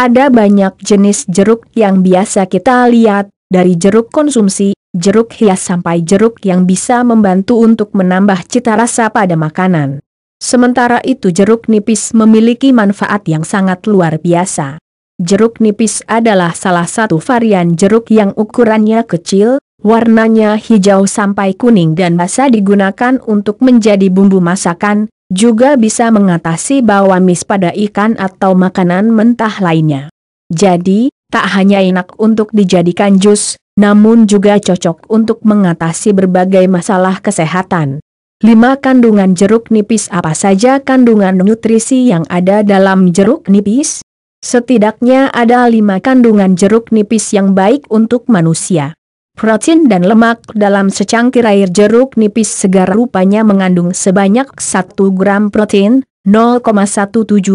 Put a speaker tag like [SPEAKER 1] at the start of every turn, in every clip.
[SPEAKER 1] Ada banyak jenis jeruk yang biasa kita lihat, dari jeruk konsumsi, jeruk hias sampai jeruk yang bisa membantu untuk menambah cita rasa pada makanan. Sementara itu jeruk nipis memiliki manfaat yang sangat luar biasa. Jeruk nipis adalah salah satu varian jeruk yang ukurannya kecil, warnanya hijau sampai kuning dan bisa digunakan untuk menjadi bumbu masakan, juga bisa mengatasi bau amis pada ikan atau makanan mentah lainnya. Jadi, tak hanya enak untuk dijadikan jus, namun juga cocok untuk mengatasi berbagai masalah kesehatan. 5. Kandungan jeruk nipis Apa saja kandungan nutrisi yang ada dalam jeruk nipis? Setidaknya ada 5 kandungan jeruk nipis yang baik untuk manusia protein dan lemak dalam secangkir air jeruk nipis segar rupanya mengandung sebanyak 1 gram protein, 0,17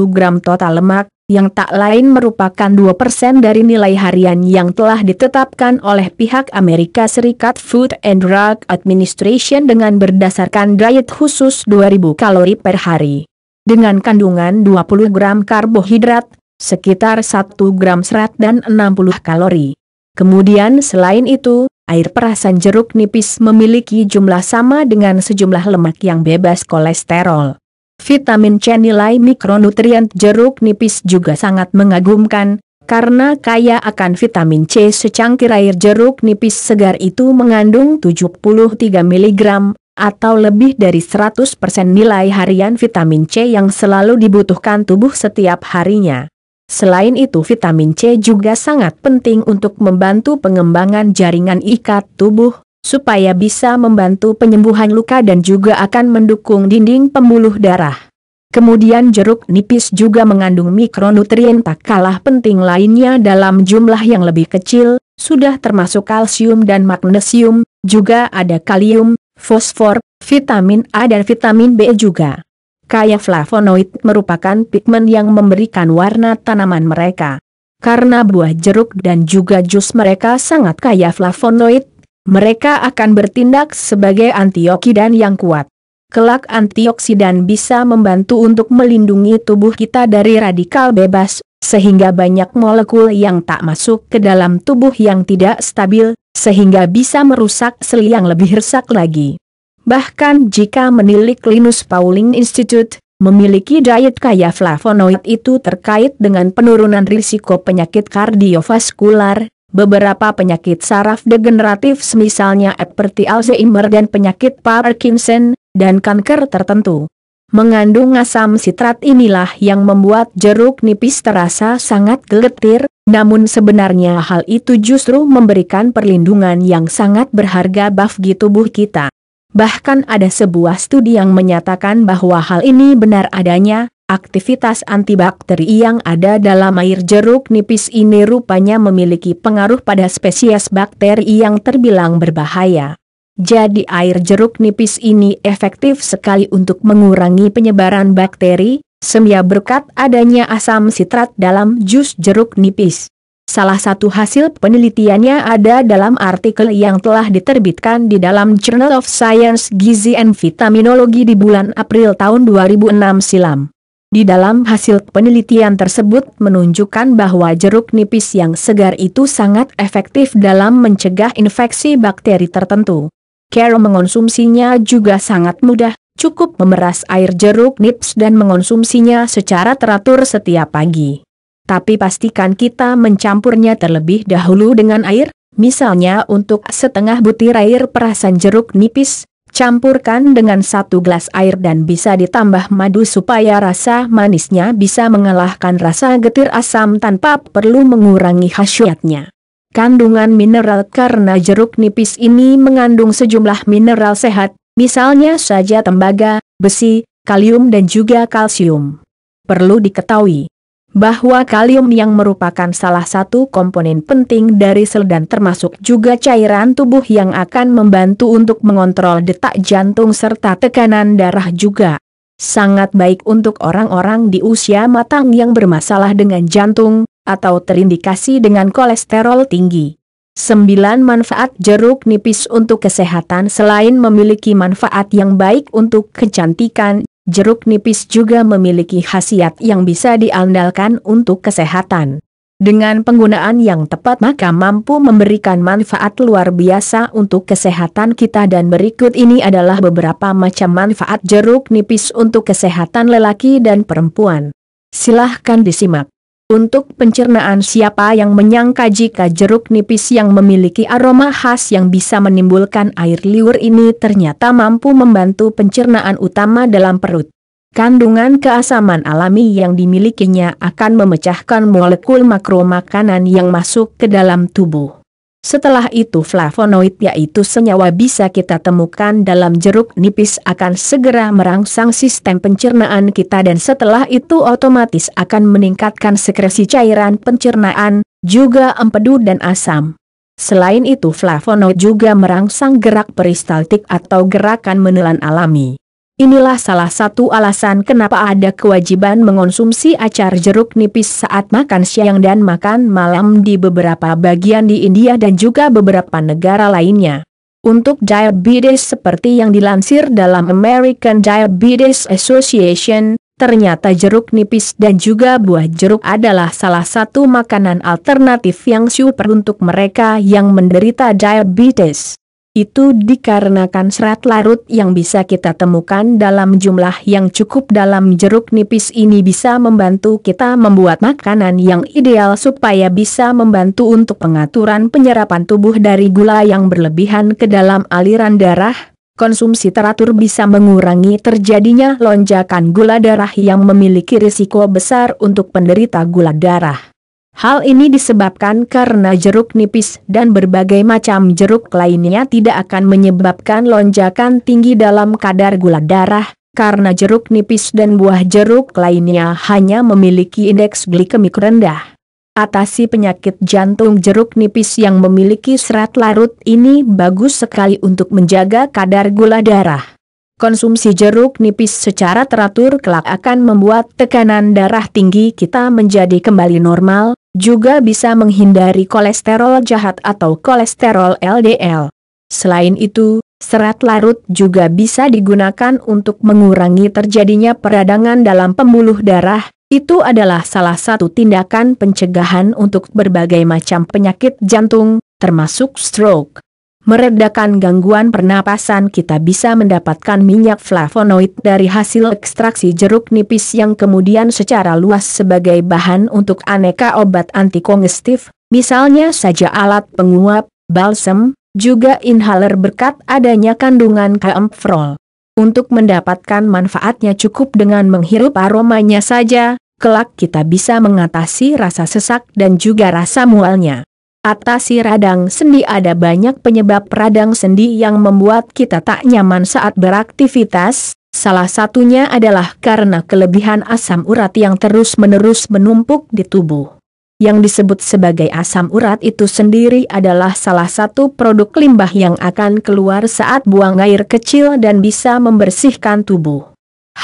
[SPEAKER 1] gram total lemak, yang tak lain merupakan 2% dari nilai harian yang telah ditetapkan oleh pihak Amerika Serikat Food and Drug Administration dengan berdasarkan diet khusus 2000 kalori per hari. Dengan kandungan 20 gram karbohidrat, sekitar 1 gram serat dan 60 kalori. Kemudian selain itu, Air perasan jeruk nipis memiliki jumlah sama dengan sejumlah lemak yang bebas kolesterol. Vitamin C nilai mikronutrien jeruk nipis juga sangat mengagumkan, karena kaya akan vitamin C secangkir air jeruk nipis segar itu mengandung 73 mg, atau lebih dari 100% nilai harian vitamin C yang selalu dibutuhkan tubuh setiap harinya. Selain itu vitamin C juga sangat penting untuk membantu pengembangan jaringan ikat tubuh, supaya bisa membantu penyembuhan luka dan juga akan mendukung dinding pembuluh darah. Kemudian jeruk nipis juga mengandung mikronutrien tak kalah penting lainnya dalam jumlah yang lebih kecil, sudah termasuk kalsium dan magnesium, juga ada kalium, fosfor, vitamin A dan vitamin B juga kaya flavonoid merupakan pigmen yang memberikan warna tanaman mereka. Karena buah jeruk dan juga jus mereka sangat kaya flavonoid, mereka akan bertindak sebagai antioksidan yang kuat. Kelak antioksidan bisa membantu untuk melindungi tubuh kita dari radikal bebas, sehingga banyak molekul yang tak masuk ke dalam tubuh yang tidak stabil, sehingga bisa merusak sel yang lebih rusak lagi. Bahkan jika menilik Linus Pauling Institute, memiliki diet kaya flavonoid itu terkait dengan penurunan risiko penyakit kardiovaskular, beberapa penyakit saraf degeneratif semisalnya seperti Alzheimer dan penyakit Parkinson, dan kanker tertentu. Mengandung asam sitrat inilah yang membuat jeruk nipis terasa sangat geletir, namun sebenarnya hal itu justru memberikan perlindungan yang sangat berharga bagi tubuh kita. Bahkan ada sebuah studi yang menyatakan bahwa hal ini benar adanya, aktivitas antibakteri yang ada dalam air jeruk nipis ini rupanya memiliki pengaruh pada spesies bakteri yang terbilang berbahaya. Jadi air jeruk nipis ini efektif sekali untuk mengurangi penyebaran bakteri, semia berkat adanya asam sitrat dalam jus jeruk nipis. Salah satu hasil penelitiannya ada dalam artikel yang telah diterbitkan di dalam Journal of Science Gizi and Vitaminology di bulan April tahun 2006 silam. Di dalam hasil penelitian tersebut menunjukkan bahwa jeruk nipis yang segar itu sangat efektif dalam mencegah infeksi bakteri tertentu. Care mengonsumsinya juga sangat mudah, cukup memeras air jeruk nipis dan mengonsumsinya secara teratur setiap pagi. Tapi pastikan kita mencampurnya terlebih dahulu dengan air, misalnya untuk setengah butir air perasan jeruk nipis, campurkan dengan satu gelas air dan bisa ditambah madu supaya rasa manisnya bisa mengalahkan rasa getir asam tanpa perlu mengurangi khasiatnya. Kandungan mineral karena jeruk nipis ini mengandung sejumlah mineral sehat, misalnya saja tembaga, besi, kalium dan juga kalsium. Perlu diketahui, bahwa kalium yang merupakan salah satu komponen penting dari sel dan termasuk juga cairan tubuh yang akan membantu untuk mengontrol detak jantung serta tekanan darah juga. Sangat baik untuk orang-orang di usia matang yang bermasalah dengan jantung, atau terindikasi dengan kolesterol tinggi. 9. Manfaat jeruk nipis untuk kesehatan Selain memiliki manfaat yang baik untuk kecantikan, Jeruk nipis juga memiliki khasiat yang bisa diandalkan untuk kesehatan. Dengan penggunaan yang tepat maka mampu memberikan manfaat luar biasa untuk kesehatan kita dan berikut ini adalah beberapa macam manfaat jeruk nipis untuk kesehatan lelaki dan perempuan. Silahkan disimak. Untuk pencernaan siapa yang menyangka jika jeruk nipis yang memiliki aroma khas yang bisa menimbulkan air liur ini ternyata mampu membantu pencernaan utama dalam perut. Kandungan keasaman alami yang dimilikinya akan memecahkan molekul makro makanan yang masuk ke dalam tubuh. Setelah itu flavonoid yaitu senyawa bisa kita temukan dalam jeruk nipis akan segera merangsang sistem pencernaan kita dan setelah itu otomatis akan meningkatkan sekresi cairan pencernaan, juga empedu dan asam. Selain itu flavonoid juga merangsang gerak peristaltik atau gerakan menelan alami. Inilah salah satu alasan kenapa ada kewajiban mengonsumsi acar jeruk nipis saat makan siang dan makan malam di beberapa bagian di India dan juga beberapa negara lainnya. Untuk diabetes seperti yang dilansir dalam American Diabetes Association, ternyata jeruk nipis dan juga buah jeruk adalah salah satu makanan alternatif yang super untuk mereka yang menderita diabetes. Itu dikarenakan serat larut yang bisa kita temukan dalam jumlah yang cukup dalam jeruk nipis ini bisa membantu kita membuat makanan yang ideal supaya bisa membantu untuk pengaturan penyerapan tubuh dari gula yang berlebihan ke dalam aliran darah. Konsumsi teratur bisa mengurangi terjadinya lonjakan gula darah yang memiliki risiko besar untuk penderita gula darah. Hal ini disebabkan karena jeruk nipis dan berbagai macam jeruk lainnya tidak akan menyebabkan lonjakan tinggi dalam kadar gula darah, karena jeruk nipis dan buah jeruk lainnya hanya memiliki indeks glikemik rendah. Atasi penyakit jantung jeruk nipis yang memiliki serat larut ini bagus sekali untuk menjaga kadar gula darah. Konsumsi jeruk nipis secara teratur kelak akan membuat tekanan darah tinggi kita menjadi kembali normal, juga bisa menghindari kolesterol jahat atau kolesterol LDL. Selain itu, serat larut juga bisa digunakan untuk mengurangi terjadinya peradangan dalam pembuluh darah, itu adalah salah satu tindakan pencegahan untuk berbagai macam penyakit jantung, termasuk stroke meredakan gangguan pernapasan kita bisa mendapatkan minyak flavonoid dari hasil ekstraksi jeruk nipis yang kemudian secara luas sebagai bahan untuk aneka obat antikongestif, misalnya saja alat penguap, balsam, juga inhaler berkat adanya kandungan kaemfrol. Untuk mendapatkan manfaatnya cukup dengan menghirup aromanya saja, kelak kita bisa mengatasi rasa sesak dan juga rasa mualnya. Atasi radang sendi ada banyak penyebab radang sendi yang membuat kita tak nyaman saat beraktivitas, salah satunya adalah karena kelebihan asam urat yang terus-menerus menumpuk di tubuh. Yang disebut sebagai asam urat itu sendiri adalah salah satu produk limbah yang akan keluar saat buang air kecil dan bisa membersihkan tubuh.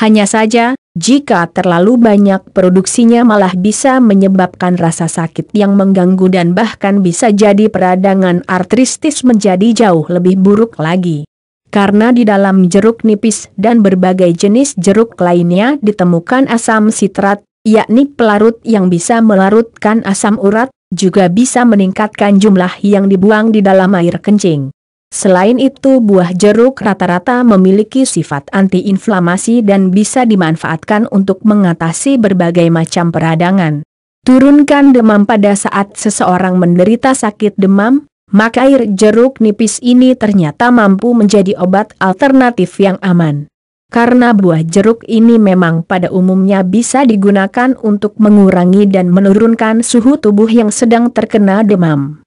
[SPEAKER 1] Hanya saja, jika terlalu banyak produksinya malah bisa menyebabkan rasa sakit yang mengganggu dan bahkan bisa jadi peradangan artritis menjadi jauh lebih buruk lagi. Karena di dalam jeruk nipis dan berbagai jenis jeruk lainnya ditemukan asam sitrat, yakni pelarut yang bisa melarutkan asam urat, juga bisa meningkatkan jumlah yang dibuang di dalam air kencing. Selain itu buah jeruk rata-rata memiliki sifat antiinflamasi dan bisa dimanfaatkan untuk mengatasi berbagai macam peradangan. Turunkan demam pada saat seseorang menderita sakit demam, maka air jeruk nipis ini ternyata mampu menjadi obat alternatif yang aman. Karena buah jeruk ini memang pada umumnya bisa digunakan untuk mengurangi dan menurunkan suhu tubuh yang sedang terkena demam.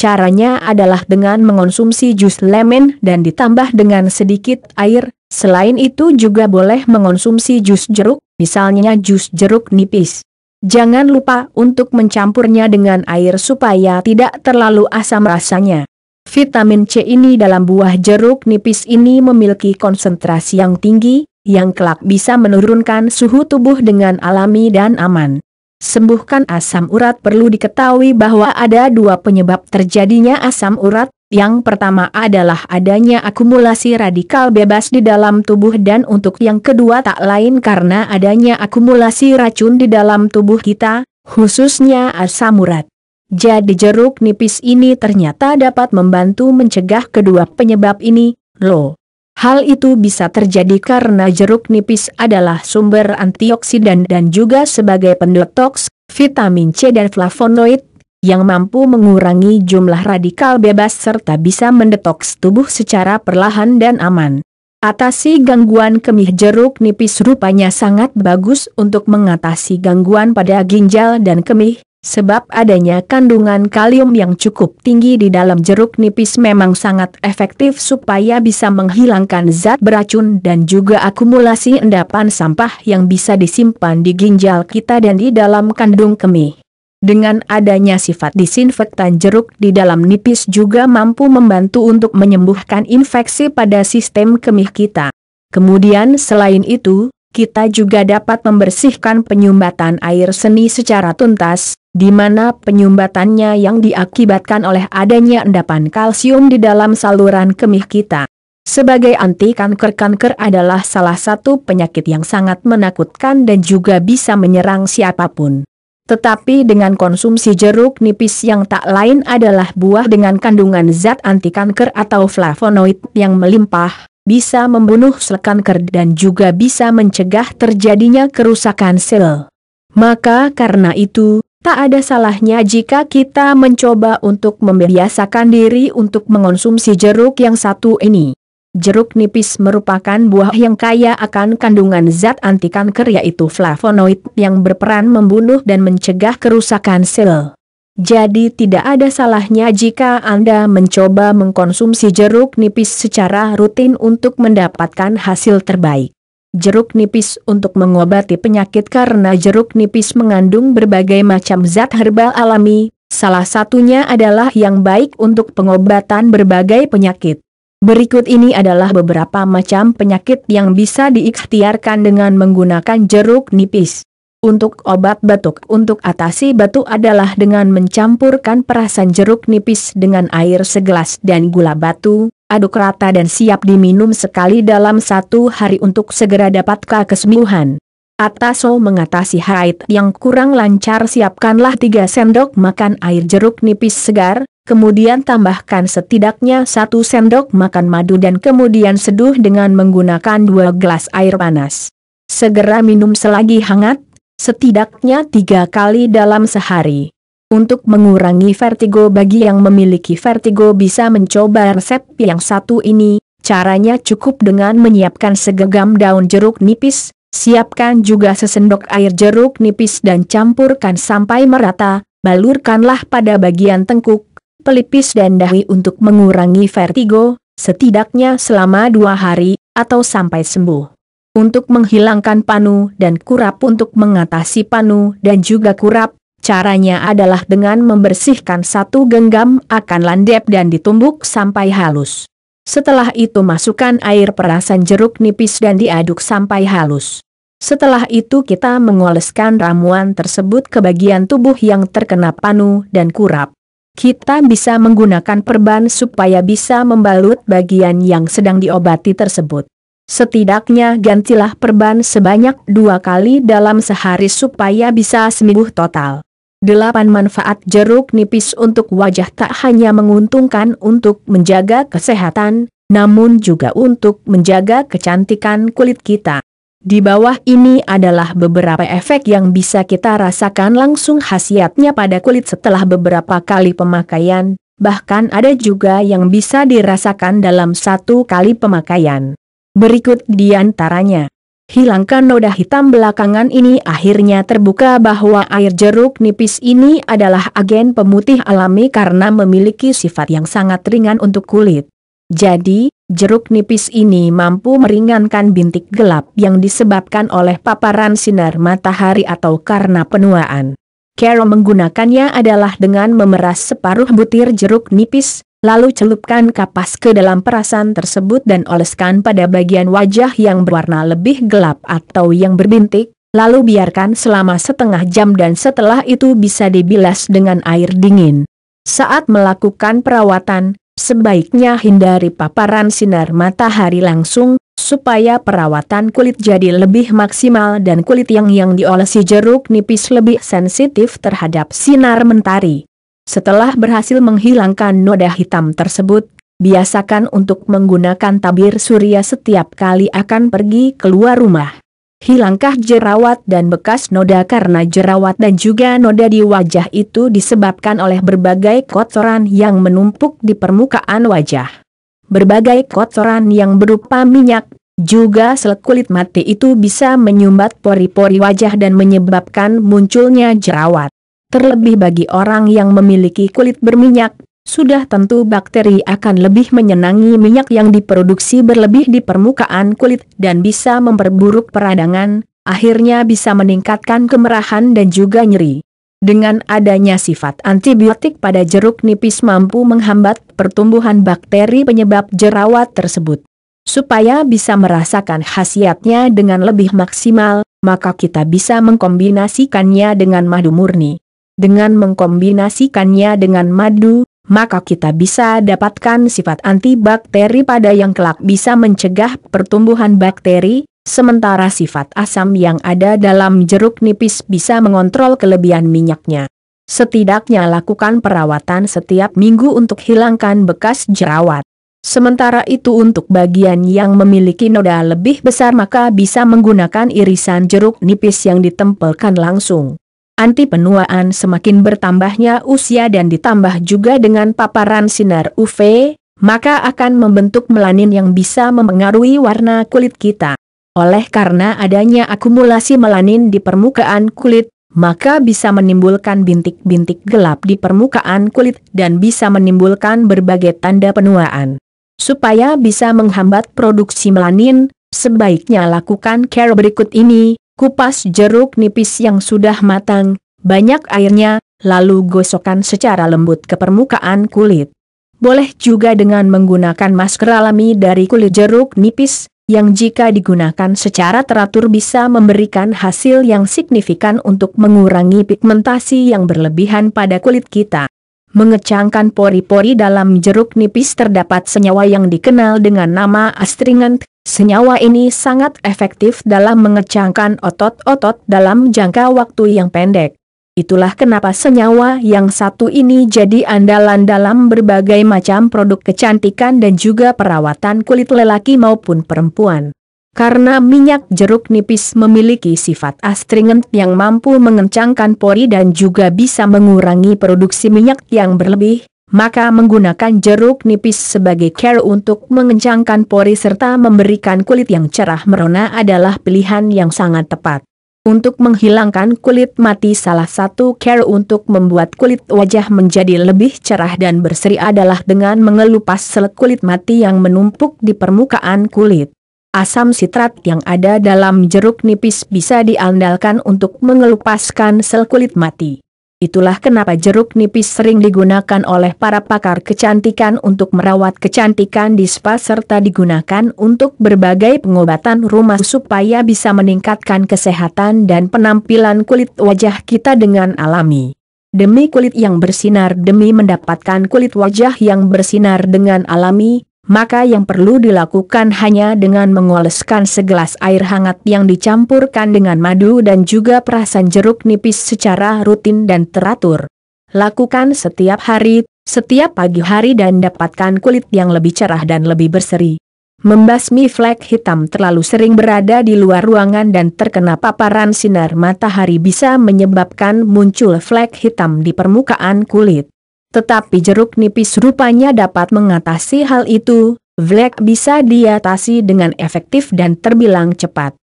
[SPEAKER 1] Caranya adalah dengan mengonsumsi jus lemon dan ditambah dengan sedikit air, selain itu juga boleh mengonsumsi jus jeruk, misalnya jus jeruk nipis. Jangan lupa untuk mencampurnya dengan air supaya tidak terlalu asam rasanya. Vitamin C ini dalam buah jeruk nipis ini memiliki konsentrasi yang tinggi, yang kelak bisa menurunkan suhu tubuh dengan alami dan aman. Sembuhkan asam urat perlu diketahui bahwa ada dua penyebab terjadinya asam urat, yang pertama adalah adanya akumulasi radikal bebas di dalam tubuh dan untuk yang kedua tak lain karena adanya akumulasi racun di dalam tubuh kita, khususnya asam urat. Jadi jeruk nipis ini ternyata dapat membantu mencegah kedua penyebab ini, loh. Hal itu bisa terjadi karena jeruk nipis adalah sumber antioksidan dan juga sebagai pendetoks, vitamin C dan flavonoid, yang mampu mengurangi jumlah radikal bebas serta bisa mendetoks tubuh secara perlahan dan aman. Atasi gangguan kemih jeruk nipis rupanya sangat bagus untuk mengatasi gangguan pada ginjal dan kemih, Sebab adanya kandungan kalium yang cukup tinggi di dalam jeruk nipis memang sangat efektif supaya bisa menghilangkan zat beracun dan juga akumulasi endapan sampah yang bisa disimpan di ginjal kita dan di dalam kandung kemih. Dengan adanya sifat disinfektan jeruk di dalam nipis juga mampu membantu untuk menyembuhkan infeksi pada sistem kemih kita. Kemudian selain itu, kita juga dapat membersihkan penyumbatan air seni secara tuntas, di mana penyumbatannya yang diakibatkan oleh adanya endapan kalsium di dalam saluran kemih kita. Sebagai anti kanker, kanker adalah salah satu penyakit yang sangat menakutkan dan juga bisa menyerang siapapun. Tetapi dengan konsumsi jeruk nipis yang tak lain adalah buah dengan kandungan zat anti kanker atau flavonoid yang melimpah, bisa membunuh sel kanker dan juga bisa mencegah terjadinya kerusakan sel. Maka karena itu, Tak ada salahnya jika kita mencoba untuk membiasakan diri untuk mengonsumsi jeruk yang satu ini. Jeruk nipis merupakan buah yang kaya akan kandungan zat anti kanker yaitu flavonoid yang berperan membunuh dan mencegah kerusakan sel. Jadi tidak ada salahnya jika Anda mencoba mengkonsumsi jeruk nipis secara rutin untuk mendapatkan hasil terbaik. Jeruk nipis untuk mengobati penyakit karena jeruk nipis mengandung berbagai macam zat herbal alami, salah satunya adalah yang baik untuk pengobatan berbagai penyakit. Berikut ini adalah beberapa macam penyakit yang bisa diikhtiarkan dengan menggunakan jeruk nipis. Untuk obat batuk untuk atasi batuk adalah dengan mencampurkan perasan jeruk nipis dengan air segelas dan gula batu, aduk rata dan siap diminum sekali dalam satu hari untuk segera dapatkah kesembuhan. Ataso mengatasi haid yang kurang lancar siapkanlah 3 sendok makan air jeruk nipis segar, kemudian tambahkan setidaknya 1 sendok makan madu dan kemudian seduh dengan menggunakan 2 gelas air panas. Segera minum selagi hangat, setidaknya 3 kali dalam sehari. Untuk mengurangi vertigo bagi yang memiliki vertigo bisa mencoba resep yang satu ini, caranya cukup dengan menyiapkan segenggam daun jeruk nipis, siapkan juga sesendok air jeruk nipis dan campurkan sampai merata, balurkanlah pada bagian tengkuk, pelipis dan dahi untuk mengurangi vertigo, setidaknya selama dua hari, atau sampai sembuh untuk menghilangkan panu dan kurap untuk mengatasi panu dan juga kurap, Caranya adalah dengan membersihkan satu genggam akan landep dan ditumbuk sampai halus. Setelah itu masukkan air perasan jeruk nipis dan diaduk sampai halus. Setelah itu kita mengoleskan ramuan tersebut ke bagian tubuh yang terkena panu dan kurap. Kita bisa menggunakan perban supaya bisa membalut bagian yang sedang diobati tersebut. Setidaknya gantilah perban sebanyak dua kali dalam sehari supaya bisa sembuh total. 8 manfaat jeruk nipis untuk wajah tak hanya menguntungkan untuk menjaga kesehatan, namun juga untuk menjaga kecantikan kulit kita. Di bawah ini adalah beberapa efek yang bisa kita rasakan langsung khasiatnya pada kulit setelah beberapa kali pemakaian, bahkan ada juga yang bisa dirasakan dalam satu kali pemakaian. Berikut diantaranya. Hilangkan noda hitam belakangan ini akhirnya terbuka bahwa air jeruk nipis ini adalah agen pemutih alami karena memiliki sifat yang sangat ringan untuk kulit. Jadi, jeruk nipis ini mampu meringankan bintik gelap yang disebabkan oleh paparan sinar matahari atau karena penuaan. Carol menggunakannya adalah dengan memeras separuh butir jeruk nipis, Lalu celupkan kapas ke dalam perasan tersebut dan oleskan pada bagian wajah yang berwarna lebih gelap atau yang berbintik, lalu biarkan selama setengah jam dan setelah itu bisa dibilas dengan air dingin. Saat melakukan perawatan, sebaiknya hindari paparan sinar matahari langsung, supaya perawatan kulit jadi lebih maksimal dan kulit yang yang diolesi jeruk nipis lebih sensitif terhadap sinar mentari. Setelah berhasil menghilangkan noda hitam tersebut, biasakan untuk menggunakan tabir surya setiap kali akan pergi keluar rumah. Hilangkah jerawat dan bekas noda karena jerawat dan juga noda di wajah itu disebabkan oleh berbagai kotoran yang menumpuk di permukaan wajah. Berbagai kotoran yang berupa minyak, juga sel kulit mati itu bisa menyumbat pori-pori wajah dan menyebabkan munculnya jerawat. Terlebih bagi orang yang memiliki kulit berminyak, sudah tentu bakteri akan lebih menyenangi minyak yang diproduksi berlebih di permukaan kulit dan bisa memperburuk peradangan, akhirnya bisa meningkatkan kemerahan dan juga nyeri. Dengan adanya sifat antibiotik pada jeruk nipis mampu menghambat pertumbuhan bakteri penyebab jerawat tersebut. Supaya bisa merasakan khasiatnya dengan lebih maksimal, maka kita bisa mengkombinasikannya dengan madu murni dengan mengkombinasikannya dengan madu, maka kita bisa dapatkan sifat antibakteri pada yang kelak bisa mencegah pertumbuhan bakteri, sementara sifat asam yang ada dalam jeruk nipis bisa mengontrol kelebihan minyaknya. Setidaknya lakukan perawatan setiap minggu untuk hilangkan bekas jerawat. Sementara itu untuk bagian yang memiliki noda lebih besar maka bisa menggunakan irisan jeruk nipis yang ditempelkan langsung anti penuaan semakin bertambahnya usia dan ditambah juga dengan paparan sinar UV, maka akan membentuk melanin yang bisa memengaruhi warna kulit kita. Oleh karena adanya akumulasi melanin di permukaan kulit, maka bisa menimbulkan bintik-bintik gelap di permukaan kulit dan bisa menimbulkan berbagai tanda penuaan. Supaya bisa menghambat produksi melanin, sebaiknya lakukan care berikut ini, Kupas jeruk nipis yang sudah matang, banyak airnya, lalu gosokkan secara lembut ke permukaan kulit. Boleh juga dengan menggunakan masker alami dari kulit jeruk nipis, yang jika digunakan secara teratur bisa memberikan hasil yang signifikan untuk mengurangi pigmentasi yang berlebihan pada kulit kita. Mengecangkan pori-pori dalam jeruk nipis terdapat senyawa yang dikenal dengan nama astringent. Senyawa ini sangat efektif dalam mengecangkan otot-otot dalam jangka waktu yang pendek. Itulah kenapa senyawa yang satu ini jadi andalan dalam berbagai macam produk kecantikan dan juga perawatan kulit lelaki maupun perempuan. Karena minyak jeruk nipis memiliki sifat astringent yang mampu mengencangkan pori dan juga bisa mengurangi produksi minyak yang berlebih, maka menggunakan jeruk nipis sebagai care untuk mengencangkan pori serta memberikan kulit yang cerah merona adalah pilihan yang sangat tepat. Untuk menghilangkan kulit mati salah satu care untuk membuat kulit wajah menjadi lebih cerah dan berseri adalah dengan mengelupas sel kulit mati yang menumpuk di permukaan kulit. Asam sitrat yang ada dalam jeruk nipis bisa diandalkan untuk mengelupaskan sel kulit mati. Itulah kenapa jeruk nipis sering digunakan oleh para pakar kecantikan untuk merawat kecantikan di spa serta digunakan untuk berbagai pengobatan rumah supaya bisa meningkatkan kesehatan dan penampilan kulit wajah kita dengan alami. Demi kulit yang bersinar demi mendapatkan kulit wajah yang bersinar dengan alami, maka yang perlu dilakukan hanya dengan mengoleskan segelas air hangat yang dicampurkan dengan madu dan juga perasan jeruk nipis secara rutin dan teratur. Lakukan setiap hari, setiap pagi hari dan dapatkan kulit yang lebih cerah dan lebih berseri. Membasmi flek hitam terlalu sering berada di luar ruangan dan terkena paparan sinar matahari bisa menyebabkan muncul flek hitam di permukaan kulit. Tetapi jeruk nipis rupanya dapat mengatasi hal itu, Vlek bisa diatasi dengan efektif dan terbilang cepat.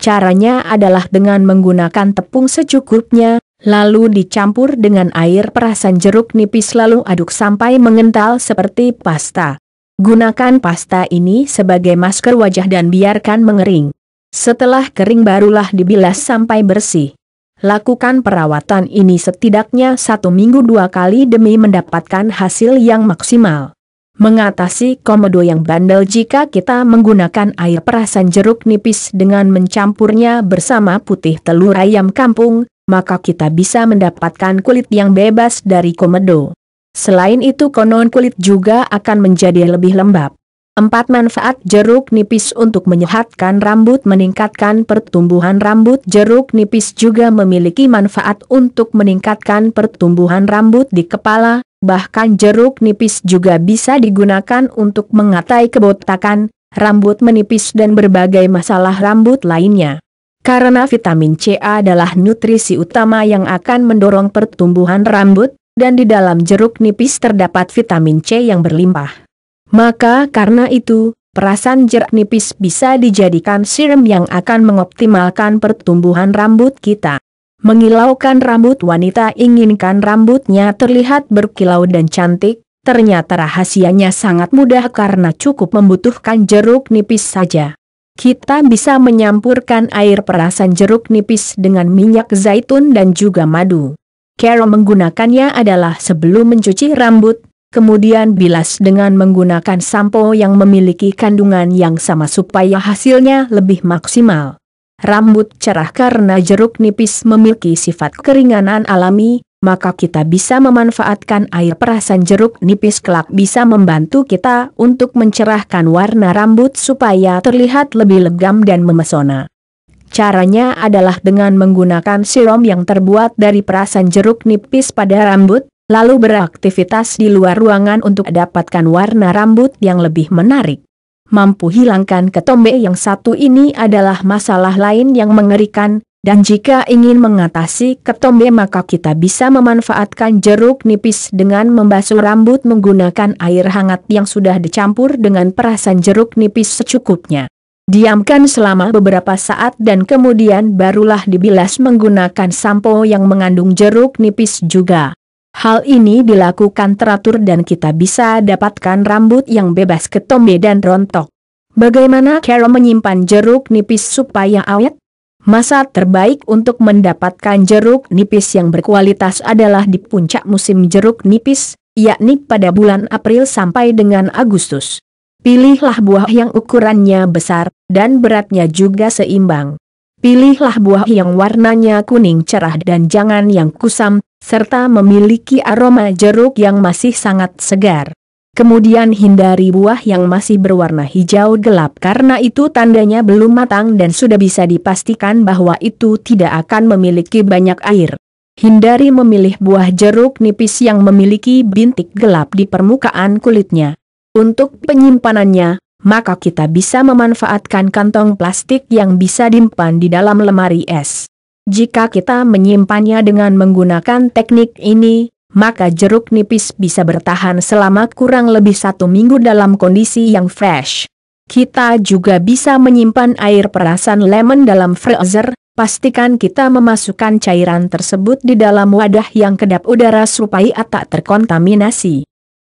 [SPEAKER 1] Caranya adalah dengan menggunakan tepung secukupnya, lalu dicampur dengan air perasan jeruk nipis lalu aduk sampai mengental seperti pasta. Gunakan pasta ini sebagai masker wajah dan biarkan mengering. Setelah kering barulah dibilas sampai bersih. Lakukan perawatan ini setidaknya satu minggu dua kali demi mendapatkan hasil yang maksimal. Mengatasi komodo yang bandel jika kita menggunakan air perasan jeruk nipis dengan mencampurnya bersama putih telur ayam kampung, maka kita bisa mendapatkan kulit yang bebas dari komodo. Selain itu konon kulit juga akan menjadi lebih lembab. 4. Manfaat jeruk nipis untuk menyehatkan rambut meningkatkan pertumbuhan rambut Jeruk nipis juga memiliki manfaat untuk meningkatkan pertumbuhan rambut di kepala, bahkan jeruk nipis juga bisa digunakan untuk mengatai kebotakan, rambut menipis dan berbagai masalah rambut lainnya. Karena vitamin C adalah nutrisi utama yang akan mendorong pertumbuhan rambut, dan di dalam jeruk nipis terdapat vitamin C yang berlimpah. Maka karena itu, perasan jeruk nipis bisa dijadikan siram yang akan mengoptimalkan pertumbuhan rambut kita. Mengilaukan rambut wanita inginkan rambutnya terlihat berkilau dan cantik, ternyata rahasianya sangat mudah karena cukup membutuhkan jeruk nipis saja. Kita bisa menyampurkan air perasan jeruk nipis dengan minyak zaitun dan juga madu. Cara menggunakannya adalah sebelum mencuci rambut, Kemudian bilas dengan menggunakan sampo yang memiliki kandungan yang sama supaya hasilnya lebih maksimal. Rambut cerah karena jeruk nipis memiliki sifat keringanan alami, maka kita bisa memanfaatkan air perasan jeruk nipis kelak bisa membantu kita untuk mencerahkan warna rambut supaya terlihat lebih legam dan memesona. Caranya adalah dengan menggunakan serum yang terbuat dari perasan jeruk nipis pada rambut, lalu beraktivitas di luar ruangan untuk dapatkan warna rambut yang lebih menarik. Mampu hilangkan ketombe yang satu ini adalah masalah lain yang mengerikan, dan jika ingin mengatasi ketombe maka kita bisa memanfaatkan jeruk nipis dengan membasuh rambut menggunakan air hangat yang sudah dicampur dengan perasan jeruk nipis secukupnya. Diamkan selama beberapa saat dan kemudian barulah dibilas menggunakan sampo yang mengandung jeruk nipis juga. Hal ini dilakukan teratur dan kita bisa dapatkan rambut yang bebas ketombe dan rontok. Bagaimana cara menyimpan jeruk nipis supaya awet? Masa terbaik untuk mendapatkan jeruk nipis yang berkualitas adalah di puncak musim jeruk nipis, yakni pada bulan April sampai dengan Agustus. Pilihlah buah yang ukurannya besar, dan beratnya juga seimbang. Pilihlah buah yang warnanya kuning cerah dan jangan yang kusam, serta memiliki aroma jeruk yang masih sangat segar. Kemudian hindari buah yang masih berwarna hijau gelap karena itu tandanya belum matang dan sudah bisa dipastikan bahwa itu tidak akan memiliki banyak air. Hindari memilih buah jeruk nipis yang memiliki bintik gelap di permukaan kulitnya. Untuk penyimpanannya, maka kita bisa memanfaatkan kantong plastik yang bisa dimpan di dalam lemari es. Jika kita menyimpannya dengan menggunakan teknik ini, maka jeruk nipis bisa bertahan selama kurang lebih satu minggu dalam kondisi yang fresh. Kita juga bisa menyimpan air perasan lemon dalam freezer, pastikan kita memasukkan cairan tersebut di dalam wadah yang kedap udara supaya tak terkontaminasi.